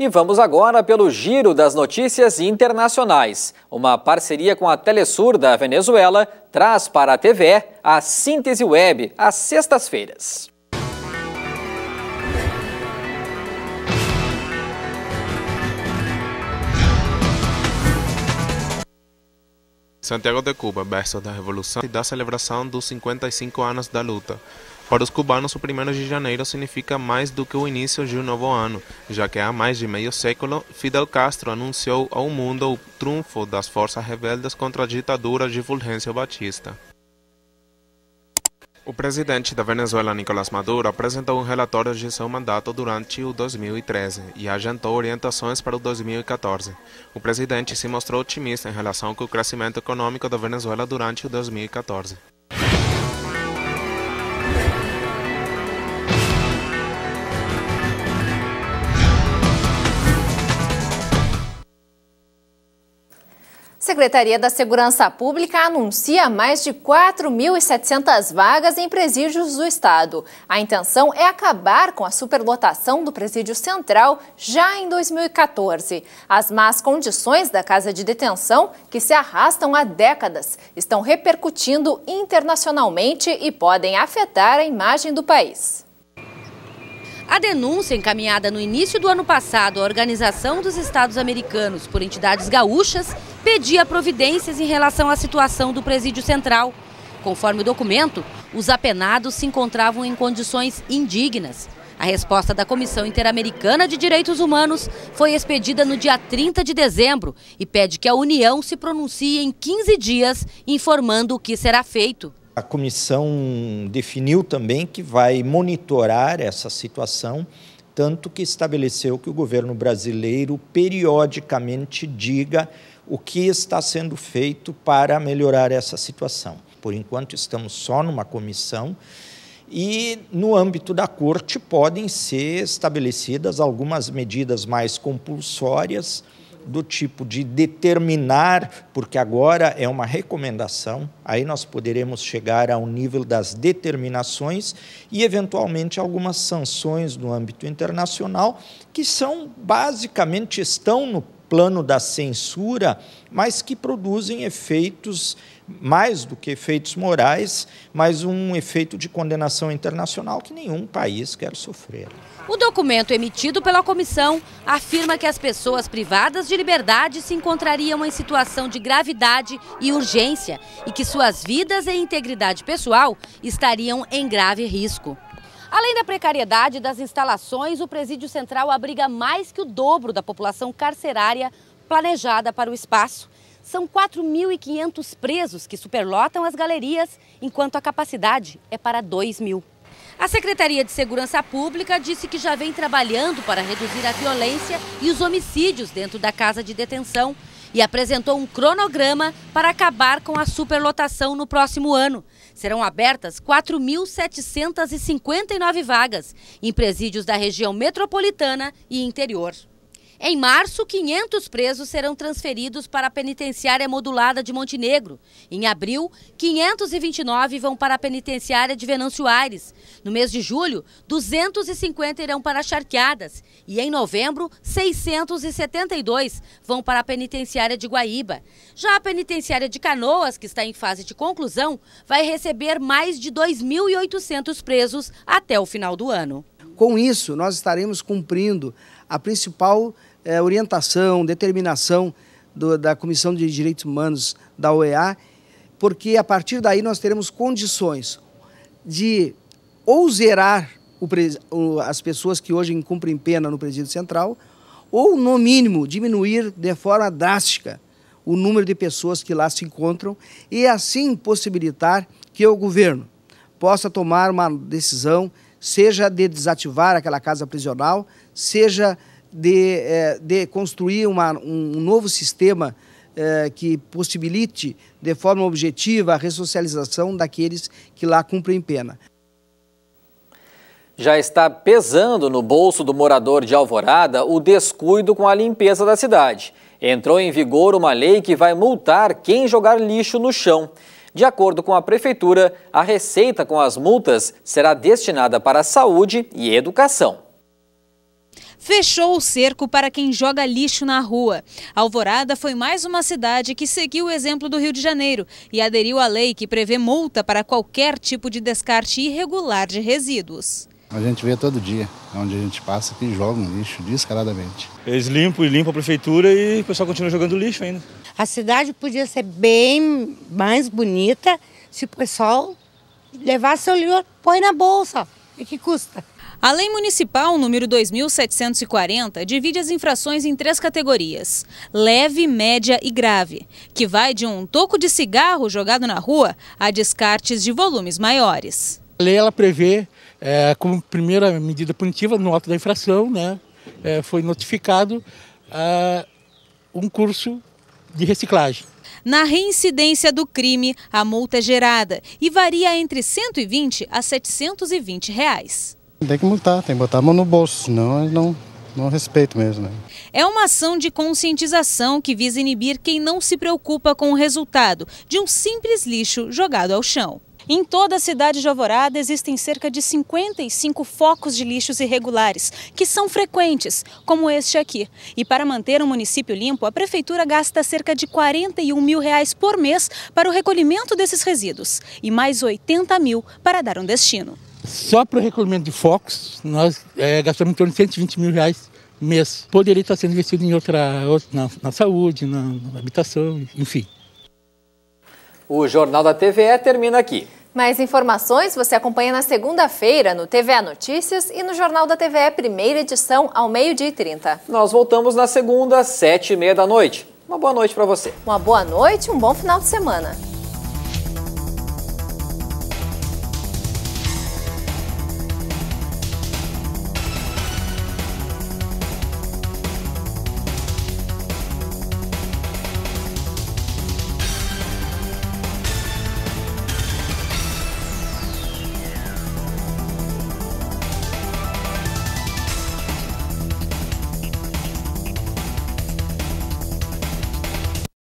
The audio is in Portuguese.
E vamos agora pelo giro das notícias internacionais. Uma parceria com a Telesur da Venezuela traz para a TV a Síntese Web às sextas-feiras. Santiago de Cuba, berço da revolução e da celebração dos 55 anos da luta. Para os cubanos, o 1 de janeiro significa mais do que o início de um novo ano, já que há mais de meio século, Fidel Castro anunciou ao mundo o triunfo das forças rebeldes contra a ditadura de Fulgêncio Batista. O presidente da Venezuela, Nicolás Maduro, apresentou um relatório de seu mandato durante o 2013 e agendou orientações para o 2014. O presidente se mostrou otimista em relação com o crescimento econômico da Venezuela durante o 2014. Secretaria da Segurança Pública anuncia mais de 4.700 vagas em presídios do Estado. A intenção é acabar com a superlotação do presídio central já em 2014. As más condições da casa de detenção, que se arrastam há décadas, estão repercutindo internacionalmente e podem afetar a imagem do país. A denúncia encaminhada no início do ano passado à Organização dos Estados Americanos por entidades gaúchas pedia providências em relação à situação do presídio central. Conforme o documento, os apenados se encontravam em condições indignas. A resposta da Comissão Interamericana de Direitos Humanos foi expedida no dia 30 de dezembro e pede que a União se pronuncie em 15 dias, informando o que será feito. A comissão definiu também que vai monitorar essa situação, tanto que estabeleceu que o governo brasileiro periodicamente diga o que está sendo feito para melhorar essa situação. Por enquanto, estamos só numa comissão e, no âmbito da corte, podem ser estabelecidas algumas medidas mais compulsórias do tipo de determinar, porque agora é uma recomendação, aí nós poderemos chegar ao nível das determinações e, eventualmente, algumas sanções no âmbito internacional, que são basicamente estão no plano da censura, mas que produzem efeitos, mais do que efeitos morais, mas um efeito de condenação internacional que nenhum país quer sofrer. O documento emitido pela comissão afirma que as pessoas privadas de liberdade se encontrariam em situação de gravidade e urgência e que suas vidas e integridade pessoal estariam em grave risco. Além da precariedade das instalações, o presídio central abriga mais que o dobro da população carcerária planejada para o espaço. São 4.500 presos que superlotam as galerias, enquanto a capacidade é para 2 mil. A Secretaria de Segurança Pública disse que já vem trabalhando para reduzir a violência e os homicídios dentro da casa de detenção, e apresentou um cronograma para acabar com a superlotação no próximo ano. Serão abertas 4.759 vagas em presídios da região metropolitana e interior. Em março, 500 presos serão transferidos para a penitenciária modulada de Montenegro. Em abril, 529 vão para a penitenciária de Venâncio Aires. No mês de julho, 250 irão para Charqueadas. E em novembro, 672 vão para a penitenciária de Guaíba. Já a penitenciária de Canoas, que está em fase de conclusão, vai receber mais de 2.800 presos até o final do ano. Com isso, nós estaremos cumprindo a principal é, orientação, determinação do, da Comissão de Direitos Humanos da OEA, porque a partir daí nós teremos condições de ou zerar o, as pessoas que hoje incumprem pena no presídio central, ou, no mínimo, diminuir de forma drástica o número de pessoas que lá se encontram e assim possibilitar que o governo possa tomar uma decisão, seja de desativar aquela casa prisional, seja de, eh, de construir uma, um novo sistema eh, que possibilite de forma objetiva a ressocialização daqueles que lá cumprem pena. Já está pesando no bolso do morador de Alvorada o descuido com a limpeza da cidade. Entrou em vigor uma lei que vai multar quem jogar lixo no chão. De acordo com a prefeitura, a receita com as multas será destinada para saúde e educação fechou o cerco para quem joga lixo na rua. Alvorada foi mais uma cidade que seguiu o exemplo do Rio de Janeiro e aderiu à lei que prevê multa para qualquer tipo de descarte irregular de resíduos. A gente vê todo dia, onde a gente passa, que jogam lixo descaradamente. Eles limpam e limpam a prefeitura e o pessoal continua jogando lixo ainda. A cidade podia ser bem mais bonita se o pessoal levasse o lixo, põe na bolsa. E que custa? A Lei Municipal número 2740 divide as infrações em três categorias: leve, média e grave, que vai de um toco de cigarro jogado na rua a descartes de volumes maiores. A lei ela prevê é, como primeira medida punitiva no ato da infração, né, é, foi notificado é, um curso de reciclagem. Na reincidência do crime, a multa é gerada e varia entre 120 a 720 reais. Tem que multar, tem que botar a mão no bolso, senão não, não respeito mesmo. Né? É uma ação de conscientização que visa inibir quem não se preocupa com o resultado de um simples lixo jogado ao chão. Em toda a cidade de Alvorada existem cerca de 55 focos de lixos irregulares, que são frequentes, como este aqui. E para manter o um município limpo, a prefeitura gasta cerca de 41 mil reais por mês para o recolhimento desses resíduos e mais 80 mil para dar um destino. Só para o recolhimento de focos, nós é, gastamos em torno de 120 mil reais mês. Poderia estar sendo investido em outra, outra na, na, saúde, na, na habitação, enfim. O Jornal da TVE termina aqui. Mais informações você acompanha na segunda-feira no TVA Notícias e no Jornal da TVE, primeira edição, ao meio-dia e 30. Nós voltamos na segunda, às sete e meia da noite. Uma boa noite para você. Uma boa noite e um bom final de semana.